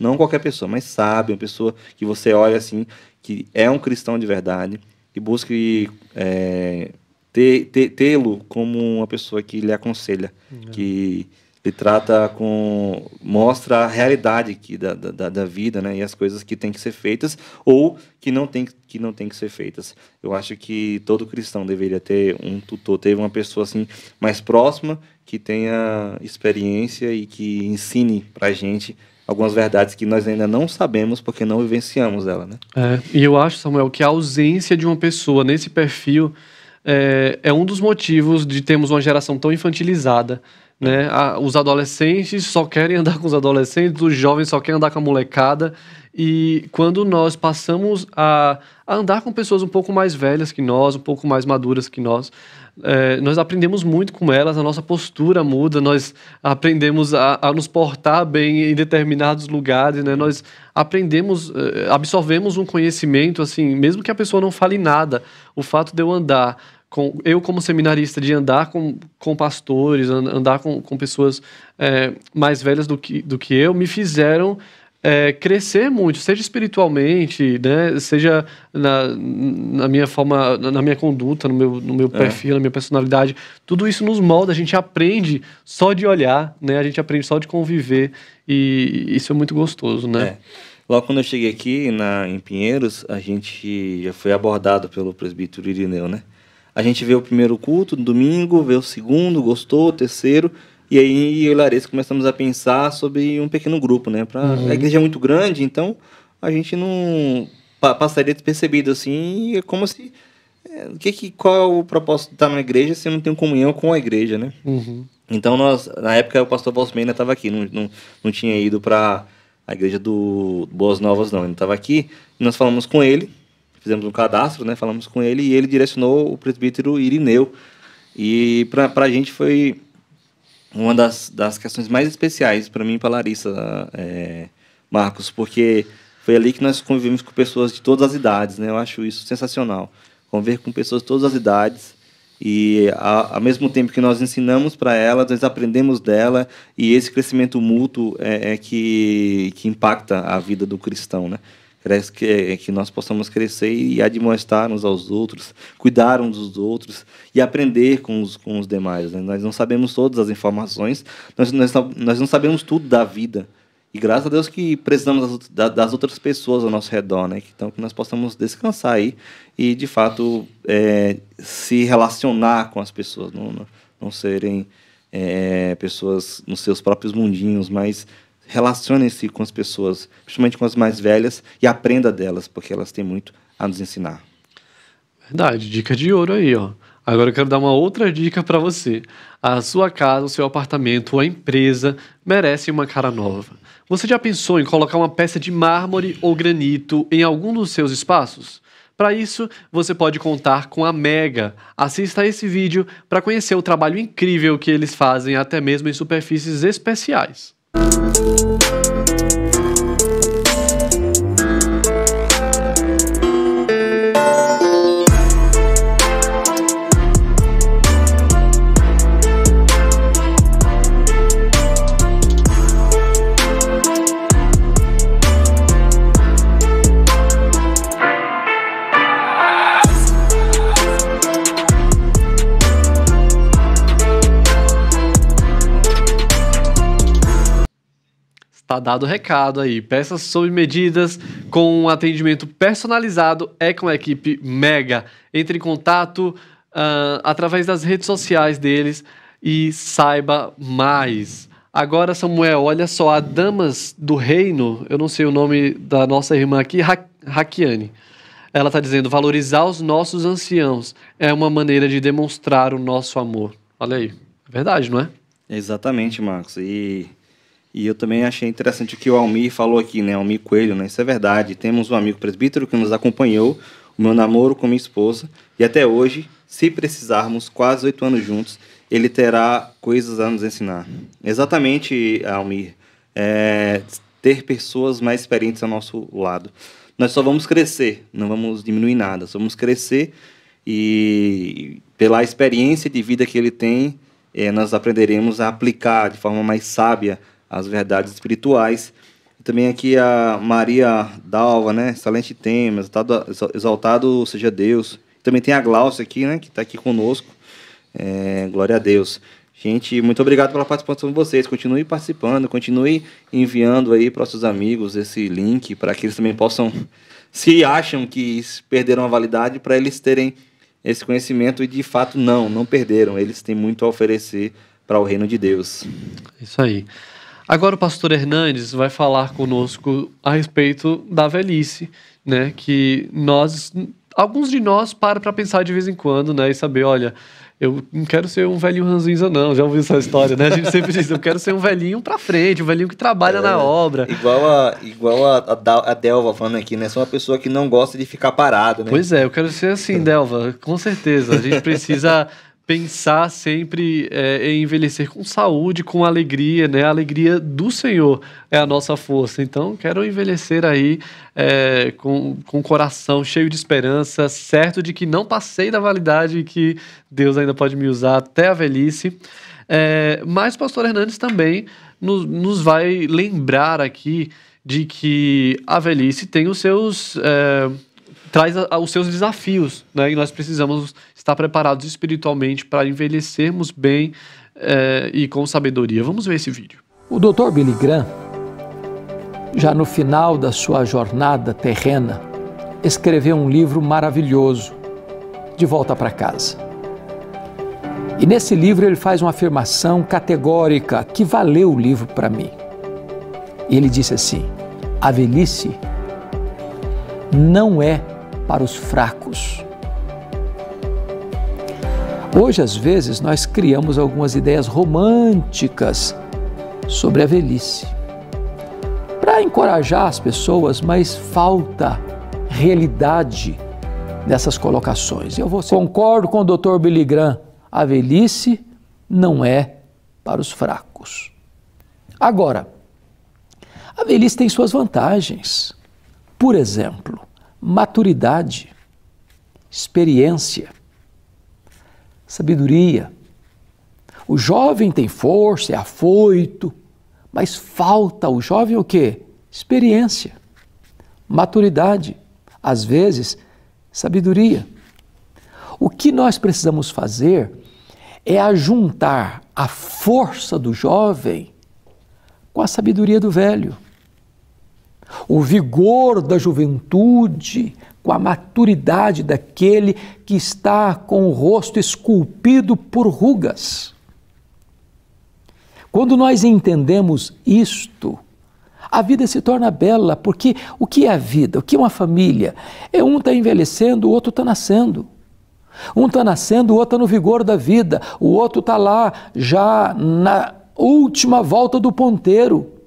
não qualquer pessoa, mas sábio, uma pessoa que você olha assim, que é um cristão de verdade, que busque é, ter, tê-lo como uma pessoa que lhe aconselha, é. que lhe trata com. mostra a realidade da, da, da, vida, né? E as coisas que têm que ser feitas ou que não tem, que não tem que ser feitas. Eu acho que todo cristão deveria ter um tutor, ter uma pessoa assim mais próxima que tenha experiência e que ensine pra gente algumas verdades que nós ainda não sabemos porque não vivenciamos ela, né? É, e eu acho, Samuel, que a ausência de uma pessoa nesse perfil é, é um dos motivos de termos uma geração tão infantilizada né? A, os adolescentes só querem andar com os adolescentes, os jovens só querem andar com a molecada. E quando nós passamos a, a andar com pessoas um pouco mais velhas que nós, um pouco mais maduras que nós, é, nós aprendemos muito com elas, a nossa postura muda, nós aprendemos a, a nos portar bem em determinados lugares, né? Nós aprendemos, é, absorvemos um conhecimento, assim, mesmo que a pessoa não fale nada, o fato de eu andar com, eu como seminarista, de andar com, com pastores, andar com, com pessoas é, mais velhas do que, do que eu, me fizeram é, crescer muito, seja espiritualmente, né, seja na, na minha forma, na minha conduta, no meu, no meu é. perfil, na minha personalidade. Tudo isso nos molda, a gente aprende só de olhar, né, a gente aprende só de conviver e isso é muito gostoso, né. É. Logo quando eu cheguei aqui na, em Pinheiros, a gente já foi abordado pelo presbítero Irineu, né? A gente vê o primeiro culto no domingo, vê o segundo, gostou, o terceiro. E aí eu e Larissa começamos a pensar sobre um pequeno grupo, né? Pra, uhum. A igreja é muito grande, então a gente não passaria despercebido, assim, é como se... É, que, que, qual é o propósito de estar na igreja se eu não tenho comunhão com a igreja, né? Uhum. Então, nós, na época, o pastor Valsmeina estava aqui, não, não, não tinha ido para a igreja do Boas Novas, não. Ele estava aqui, e nós falamos com ele, fizemos um cadastro, né? Falamos com ele e ele direcionou o presbítero Irineu. E para a gente foi uma das, das questões mais especiais para mim e para Larissa, é, Marcos, porque foi ali que nós convivemos com pessoas de todas as idades, né? Eu acho isso sensacional. Conviver com pessoas de todas as idades e a, ao mesmo tempo que nós ensinamos para ela, nós aprendemos dela e esse crescimento mútuo é, é que, que impacta a vida do cristão, né? Cresce que, é, que nós possamos crescer e admoestar uns aos outros, cuidar uns dos outros e aprender com os, com os demais. Né? Nós não sabemos todas as informações, nós, nós, nós não sabemos tudo da vida. E graças a Deus que precisamos das, das, outras pessoas ao nosso redor, né? Então, que nós possamos descansar aí e, de fato, é, se relacionar com as pessoas, não, não, não serem é, pessoas nos seus próprios mundinhos, mas relacione se com as pessoas, principalmente com as mais velhas, e aprenda delas, porque elas têm muito a nos ensinar. Verdade, dica de ouro aí, ó. Agora eu quero dar uma outra dica para você. A sua casa, o seu apartamento, a empresa merece uma cara nova. Você já pensou em colocar uma peça de mármore ou granito em algum dos seus espaços? Para isso, você pode contar com a Mega. Assista a esse vídeo para conhecer o trabalho incrível que eles fazem até mesmo em superfícies especiais. Thank you. Tá dado o recado aí. Peças sob medidas com um atendimento personalizado é com a equipe Mega. Entre em contato uh, através das redes sociais deles e saiba mais. Agora, Samuel, olha só, a Damas do Reino, eu não sei o nome da nossa irmã aqui, ha Hakiane. Ela está dizendo: valorizar os nossos anciãos é uma maneira de demonstrar o nosso amor. Olha aí. É verdade, não é? Exatamente, Marcos. E e eu também achei interessante o que o Almir falou aqui, né? Almir Coelho, né? Isso é verdade. Temos um amigo presbítero que nos acompanhou, o meu namoro com minha esposa, e até hoje, se precisarmos, quase oito anos juntos, ele terá coisas a nos ensinar. Exatamente, Almir. É, ter pessoas mais experientes ao nosso lado. Nós só vamos crescer, não vamos diminuir nada, só vamos crescer e pela experiência de vida que ele tem, é, nós aprenderemos a aplicar de forma mais sábia as verdades espirituais. Também aqui a Maria Dalva, né? Excelente tema, exaltado, exaltado seja Deus. Também tem a Glaucia aqui, né? Que está aqui conosco. É, glória a Deus. Gente, muito obrigado pela participação de vocês. Continue participando, continue enviando aí para os seus amigos esse link para que eles também possam, se acham que perderam a validade, para eles terem esse conhecimento e de fato não, não perderam. Eles têm muito a oferecer para o reino de Deus. Isso aí. Agora o pastor Hernandes vai falar conosco a respeito da velhice, né? Que nós, alguns de nós, param para pensar de vez em quando, né? E saber, olha, eu não quero ser um velhinho ranzinza, não. Já ouviu essa história, né? A gente sempre diz, eu quero ser um velhinho pra frente, um velhinho que trabalha é, na obra. Igual a, igual a, a, Delva falando aqui, né? Sou uma pessoa que não gosta de ficar parado, né? Pois é, eu quero ser assim, Delva, com certeza. A gente precisa pensar sempre é, em envelhecer com saúde, com alegria, né? A alegria do Senhor é a nossa força. Então, quero envelhecer aí é, com, com o coração cheio de esperança, certo de que não passei da validade e que Deus ainda pode me usar até a velhice. É, mas pastor Hernandes também nos, nos vai lembrar aqui de que a velhice tem os seus. É, traz a, os seus desafios, né? E nós precisamos estar preparados espiritualmente para envelhecermos bem é, e com sabedoria. Vamos ver esse vídeo. O Dr. Billy Graham, já no final da sua jornada terrena, escreveu um livro maravilhoso, De Volta para Casa. E nesse livro ele faz uma afirmação categórica que valeu o livro para mim. Ele disse assim: a velhice não é para os fracos Hoje, às vezes, nós criamos algumas ideias românticas sobre a velhice para encorajar as pessoas, mas falta realidade nessas colocações. Eu vou... concordo com o Dr. Billy Graham, a velhice não é para os fracos. Agora, a velhice tem suas vantagens. Por exemplo, maturidade, experiência sabedoria. O jovem tem força, é afoito, mas falta ao jovem o quê? Experiência, maturidade, às vezes sabedoria. O que nós precisamos fazer é ajuntar a força do jovem com a sabedoria do velho o vigor da juventude, com a maturidade daquele que está com o rosto esculpido por rugas. Quando nós entendemos isto, a vida se torna bela, porque o que é a vida? O que é uma família? É um está envelhecendo, o outro está nascendo. Um está nascendo, o outro está no vigor da vida, o outro está lá já na última volta do ponteiro.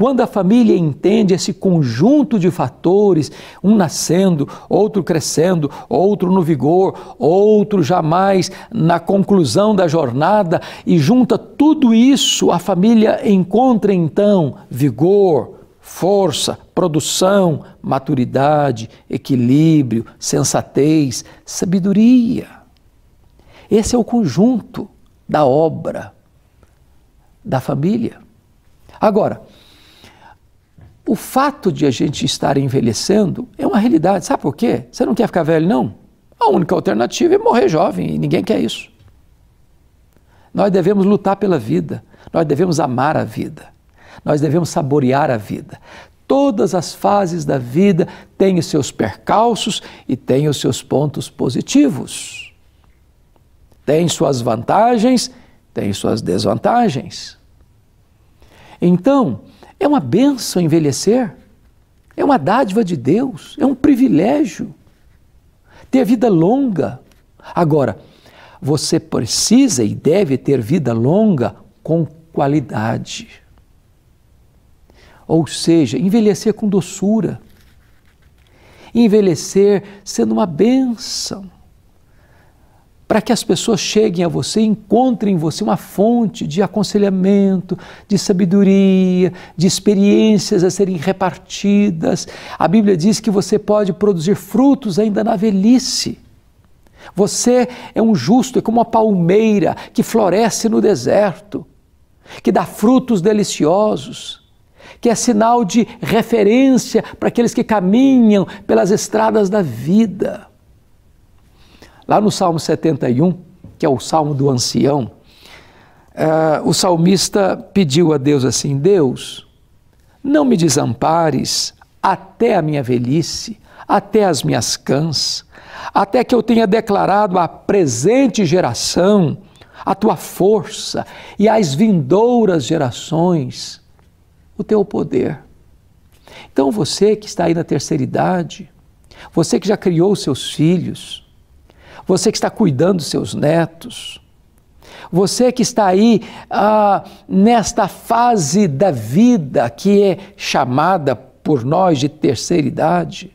Quando a família entende esse conjunto de fatores, um nascendo, outro crescendo, outro no vigor, outro jamais na conclusão da jornada, e junta tudo isso, a família encontra então vigor, força, produção, maturidade, equilíbrio, sensatez, sabedoria. Esse é o conjunto da obra da família. Agora, o fato de a gente estar envelhecendo é uma realidade. Sabe por quê? Você não quer ficar velho, não? A única alternativa é morrer jovem e ninguém quer isso. Nós devemos lutar pela vida, nós devemos amar a vida, nós devemos saborear a vida. Todas as fases da vida têm os seus percalços e têm os seus pontos positivos. Tem suas vantagens, tem suas desvantagens. Então, é uma benção envelhecer. É uma dádiva de Deus, é um privilégio ter vida longa. Agora, você precisa e deve ter vida longa com qualidade. Ou seja, envelhecer com doçura. Envelhecer sendo uma bênção para que as pessoas cheguem a você e encontrem em você uma fonte de aconselhamento, de sabedoria, de experiências a serem repartidas. A Bíblia diz que você pode produzir frutos ainda na velhice. Você é um justo, é como uma palmeira que floresce no deserto, que dá frutos deliciosos, que é sinal de referência para aqueles que caminham pelas estradas da vida. Lá no Salmo 71, que é o Salmo do Ancião, uh, o salmista pediu a Deus assim: Deus, não me desampares até a minha velhice, até as minhas cãs, até que eu tenha declarado à presente geração a tua força e às vindouras gerações o teu poder. Então você que está aí na terceira idade, você que já criou seus filhos, você que está cuidando dos seus netos, você que está aí ah, nesta fase da vida que é chamada por nós de terceira idade,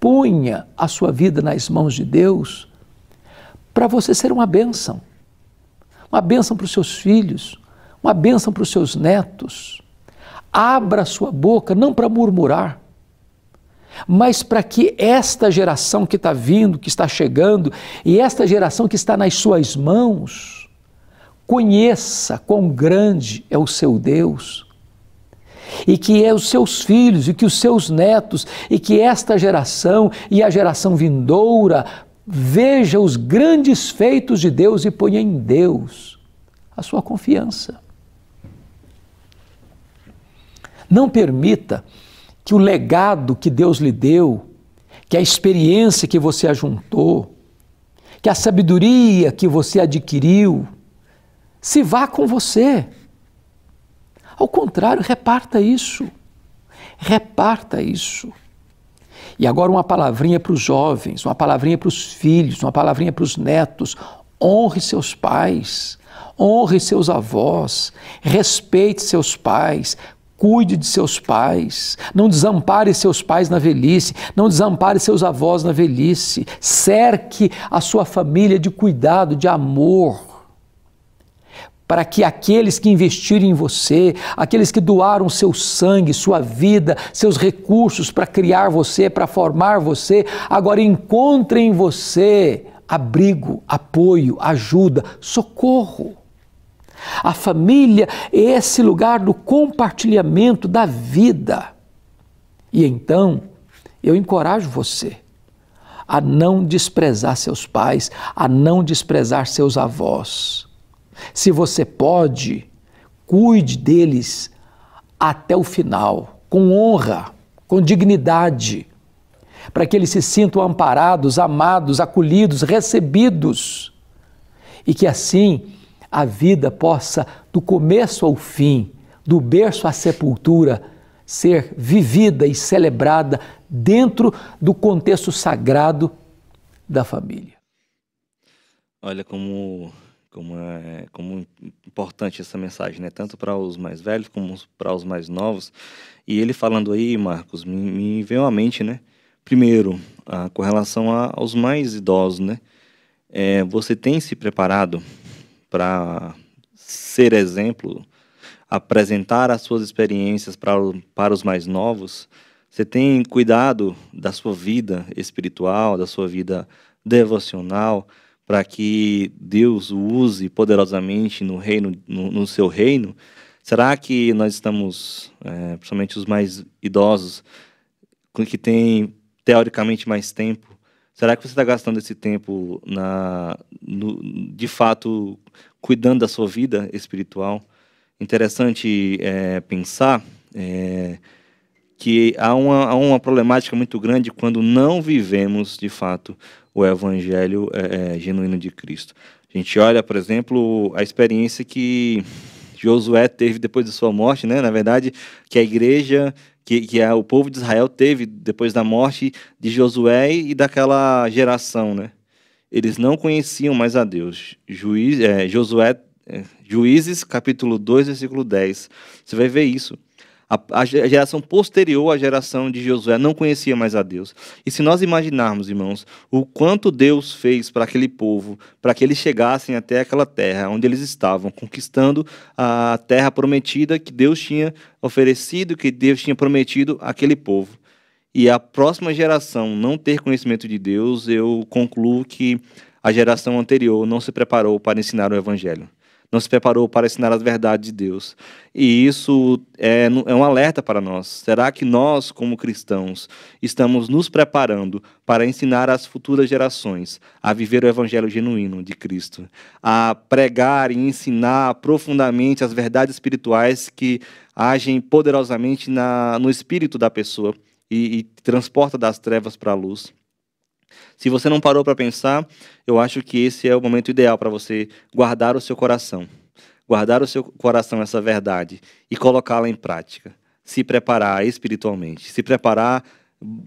punha a sua vida nas mãos de Deus para você ser uma bênção. Uma bênção para os seus filhos, uma bênção para os seus netos. Abra sua boca não para murmurar, mas para que esta geração que está vindo, que está chegando, e esta geração que está nas suas mãos, conheça quão grande é o seu Deus, e que é os seus filhos, e que os seus netos, e que esta geração e a geração vindoura veja os grandes feitos de Deus e ponha em Deus a sua confiança. Não permita que o legado que Deus lhe deu, que a experiência que você ajuntou, que a sabedoria que você adquiriu, se vá com você. Ao contrário, reparta isso. Reparta isso. E agora uma palavrinha para os jovens, uma palavrinha para os filhos, uma palavrinha para os netos. Honre seus pais, honre seus avós, respeite seus pais, Cuide de seus pais, não desampare seus pais na velhice, não desampare seus avós na velhice. Cerque a sua família de cuidado, de amor, para que aqueles que investirem em você, aqueles que doaram seu sangue, sua vida, seus recursos para criar você, para formar você, agora encontrem em você abrigo, apoio, ajuda, socorro. A família é esse lugar do compartilhamento da vida. E então, eu encorajo você a não desprezar seus pais, a não desprezar seus avós. Se você pode, cuide deles até o final, com honra, com dignidade, para que eles se sintam amparados, amados, acolhidos, recebidos e que assim a vida possa, do começo ao fim, do berço à sepultura, ser vivida e celebrada dentro do contexto sagrado da família. Olha como como é como importante essa mensagem, né? Tanto para os mais velhos como para os mais novos. E ele falando aí, Marcos, me, me veio à mente, né? Primeiro, a, ah, com relação a, aos mais idosos, né? É, você tem se preparado para ser exemplo, apresentar as suas experiências pra, para os mais novos, você tem cuidado da sua vida espiritual, da sua vida devocional, para que Deus o use poderosamente no, reino, no, no seu reino? Será que nós estamos, é, principalmente os mais idosos, que têm teoricamente mais tempo, Será que você está gastando esse tempo na, no, de fato cuidando da sua vida espiritual? Interessante é, pensar é, que há uma, há uma, problemática muito grande quando não vivemos de fato o evangelho é, é genuíno de Cristo. A gente olha, por exemplo, a experiência que Josué teve depois de sua morte, né? Na verdade, que a igreja que, que a, é, o povo de Israel teve depois da morte de Josué e daquela geração, né? Eles não conheciam mais a Deus. Juiz, é, Josué, é, Juízes, capítulo 2, versículo 10. Você vai ver isso. A, a geração posterior à geração de Josué não conhecia mais a Deus. E se nós imaginarmos, irmãos, o quanto Deus fez para aquele povo, para que eles chegassem até aquela terra onde eles estavam, conquistando a terra prometida que Deus tinha oferecido, que Deus tinha prometido àquele povo e a próxima geração não ter conhecimento de Deus, eu concluo que a geração anterior não se preparou para ensinar o Evangelho não se preparou para ensinar as verdades de Deus. E isso é, é um alerta para nós. Será que nós, como cristãos, estamos nos preparando para ensinar às futuras gerações a viver o evangelho genuíno de Cristo, a pregar e ensinar profundamente as verdades espirituais que agem poderosamente na, no espírito da pessoa e, e transporta das trevas para a luz? Se você não parou para pensar, eu acho que esse é o momento ideal para você guardar o seu coração. Guardar o seu coração essa verdade e colocá-la em prática. Se preparar espiritualmente, se preparar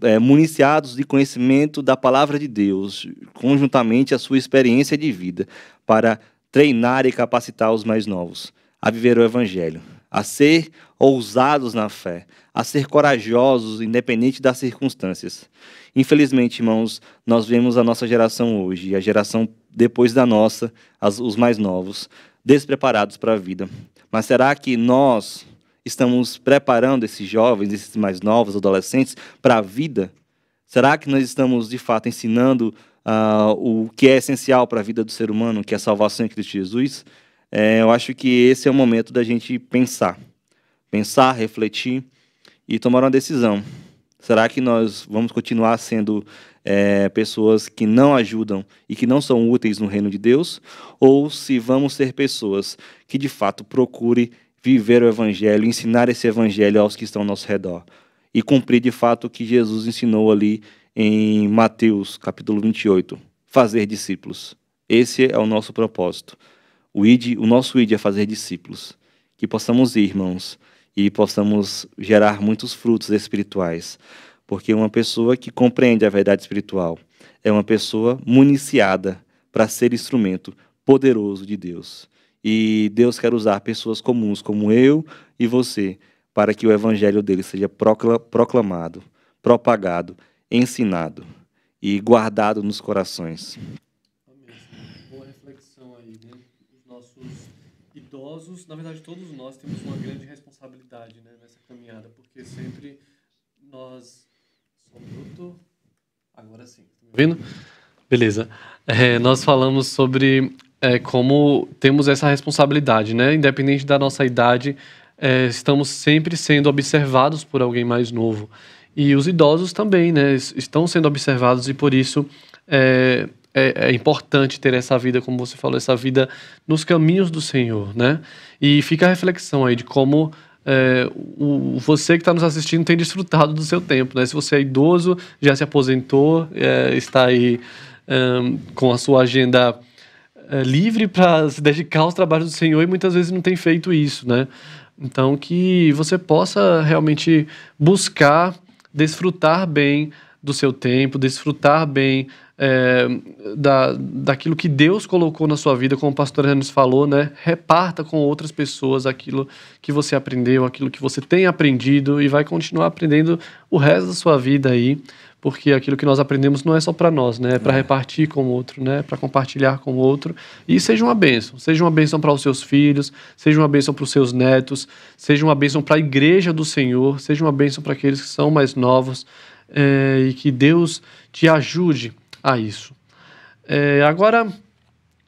é, municiados de conhecimento da palavra de Deus, conjuntamente a sua experiência de vida, para treinar e capacitar os mais novos a viver o Evangelho, a ser ousados na fé, a ser corajosos, independente das circunstâncias. Infelizmente, irmãos, nós vemos a nossa geração hoje, a geração depois da nossa, as, os mais novos, despreparados para a vida. Mas será que nós estamos preparando esses jovens, esses mais novos, adolescentes, para a vida? Será que nós estamos, de fato, ensinando uh, o que é essencial para a vida do ser humano, que é a salvação em Cristo Jesus? É, eu acho que esse é o momento da gente pensar. Pensar, refletir e tomar uma decisão. Será que nós vamos continuar sendo é, pessoas que não ajudam e que não são úteis no reino de Deus? Ou se vamos ser pessoas que de fato procure viver o evangelho, ensinar esse evangelho aos que estão ao nosso redor e cumprir de fato o que Jesus ensinou ali em Mateus capítulo 28, fazer discípulos. Esse é o nosso propósito. O, id, o nosso id é fazer discípulos. Que possamos ir, irmãos, e possamos gerar muitos frutos espirituais. Porque uma pessoa que compreende a verdade espiritual é uma pessoa municiada para ser instrumento poderoso de Deus. E Deus quer usar pessoas comuns como eu e você para que o evangelho dele seja proclamado, propagado, ensinado e guardado nos corações. idosos, na verdade todos nós temos uma grande responsabilidade né, nessa caminhada, porque sempre nós. Só um minuto. Agora sim. Tá me Beleza. É, nós falamos sobre é, como temos essa responsabilidade, né? Independente da nossa idade, é, estamos sempre sendo observados por alguém mais novo. E os idosos também, né? Estão sendo observados e por isso é, é, é, importante ter essa vida, como você falou, essa vida nos caminhos do Senhor, né? E fica a reflexão aí de como é, o, você que está nos assistindo tem desfrutado do seu tempo, né? Se você é idoso, já se aposentou, é, está aí é, com a sua agenda é, livre para se dedicar aos trabalhos do Senhor e muitas vezes não tem feito isso, né? Então, que você possa realmente buscar desfrutar bem do seu tempo, desfrutar bem é, da, daquilo que Deus colocou na sua vida, como o pastor Renan falou, né? Reparta com outras pessoas aquilo que você aprendeu, aquilo que você tem aprendido e vai continuar aprendendo o resto da sua vida aí, porque aquilo que nós aprendemos não é só para nós, né? É para é. repartir com o outro, né? Para compartilhar com o outro. E seja uma bênção, seja uma bênção para os seus filhos, seja uma bênção para os seus netos, seja uma bênção para a igreja do Senhor, seja uma bênção para aqueles que são mais novos. É, e que Deus te ajude a isso. É, agora,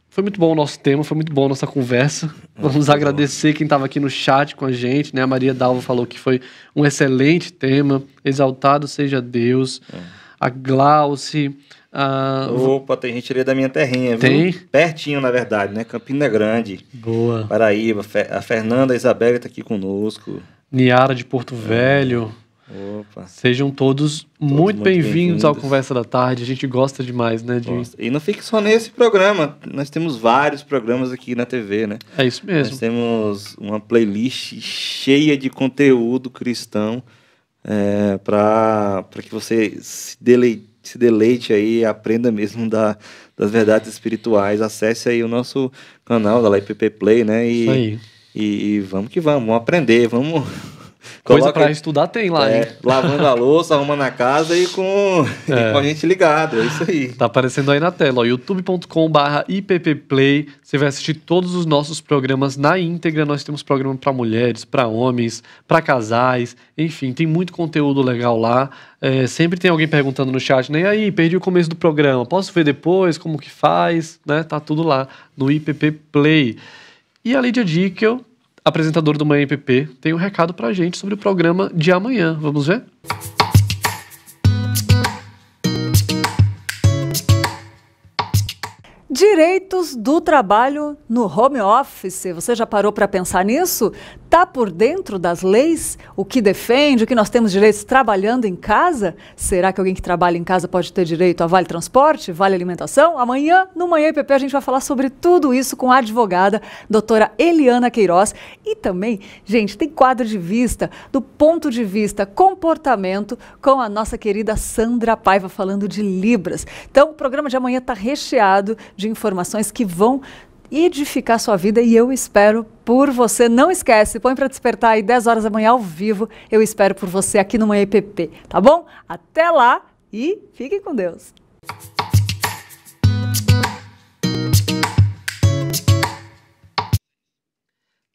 foi muito bom o nosso tema, foi muito bom a nossa conversa. Ah, Vamos agradecer bom. quem estava aqui no chat com a gente, né? A Maria Dalva falou que foi um excelente tema. Exaltado seja Deus. É. A Glauce. A... Opa, tem gente ali da minha terrinha, tem? viu? Pertinho, na verdade, né? Campina Grande. Boa. Paraíba. A Fernanda a Isabel está aqui conosco. Niara de Porto é. Velho. Opa. Sejam todos, todos muito, muito bem-vindos ao Conversa da Tarde. A gente gosta demais, né, de... E não fique só nesse programa. Nós temos vários programas aqui na TV, né? É isso mesmo. Nós temos uma playlist cheia de conteúdo cristão é, para que você se deleite, se deleite aí, aprenda mesmo da, das verdades espirituais. Acesse aí o nosso canal da IPP Play, né? E, Isso aí. E, e vamos que vamos, vamos aprender, vamos Coisa para estudar tem lá, é, hein? Lavando a louça, arrumando a casa e com, é. e com a gente ligado, é isso aí. Tá aparecendo aí na tela, youtube.com.br IppPlay. Você vai assistir todos os nossos programas na íntegra. Nós temos programa para mulheres, para homens, para casais, enfim, tem muito conteúdo legal lá. É, sempre tem alguém perguntando no chat, nem né? aí, perdi o começo do programa, posso ver depois, como que faz, né? Tá tudo lá no IPP Play. E a Lídia Dickel apresentador do Manhã PP, tem um recado pra gente sobre o programa de amanhã. Vamos ver? Direitos do trabalho no home office. Você já parou para pensar nisso? Tá por dentro das leis? O que defende? O que nós temos direitos trabalhando em casa? Será que alguém que trabalha em casa pode ter direito a vale transporte, vale alimentação? Amanhã, no Manhã IPP, a gente vai falar sobre tudo isso com a advogada, doutora Eliana Queiroz. E também, gente, tem quadro de vista, do ponto de vista comportamento, com a nossa querida Sandra Paiva falando de Libras. Então, o programa de amanhã está recheado de informações que vão edificar sua vida e eu espero por você. Não esquece, põe para despertar aí 10 horas da manhã ao vivo. Eu espero por você aqui no Manhã EPP, tá bom? Até lá e fique com Deus.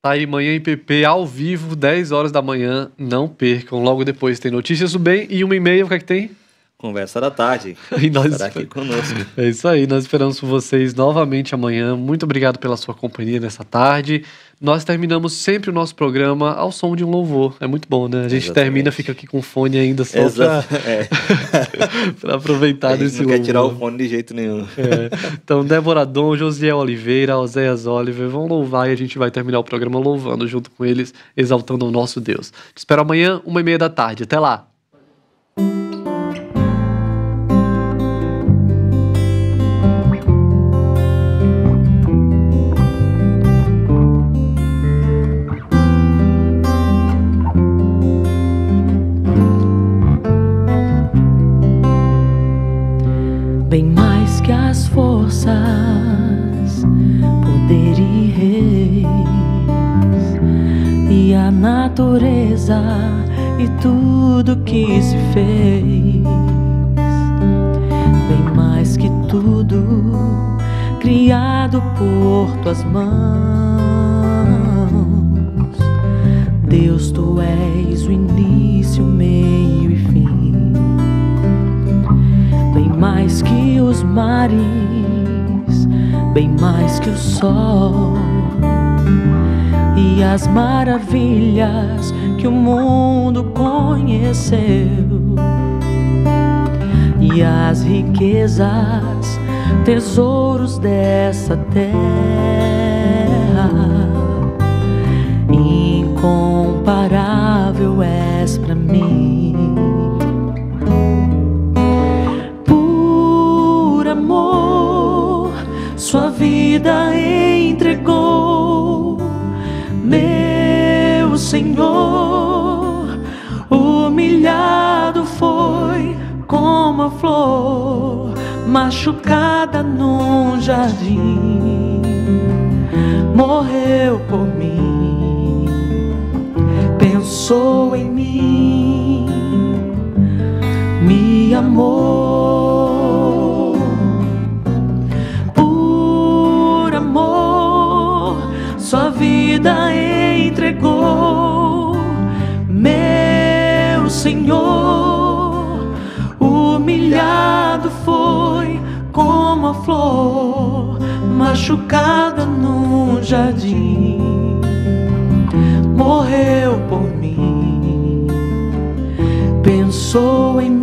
Tá aí Manhã EPP ao vivo, 10 horas da manhã. Não percam. Logo depois tem notícias do bem e uma e meia, o que é que tem? Conversa da tarde. E nós estar aqui conosco. É isso aí, nós esperamos por vocês novamente amanhã. Muito obrigado pela sua companhia nessa tarde. Nós terminamos sempre o nosso programa ao som de um louvor. É muito bom, né? A gente Exatamente. termina, fica aqui com fone ainda só Exa pra... É. pra aproveitar desse louvor. não quer louvor. tirar o fone de jeito nenhum. É. Então, Débora Dom, Josiel Oliveira, Oséias Oliver vão louvar e a gente vai terminar o programa louvando junto com eles, exaltando o nosso Deus. Te espero amanhã, uma e meia da tarde. Até lá! natureza e tudo que se fez. Bem mais que tudo, criado por tuas mãos. Deus, tu és o início, meio e fim. Bem mais que os mares, bem mais que o sol e as maravilhas que o mundo conheceu e as riquezas, tesouros dessa terra. Incomparável és para mim. Por amor, sua vida em flor machucada num jardim morreu por mim, pensou em mim, me amou. Por amor, sua vida entregou. flor machucada num jardim morreu por mim. Pensou em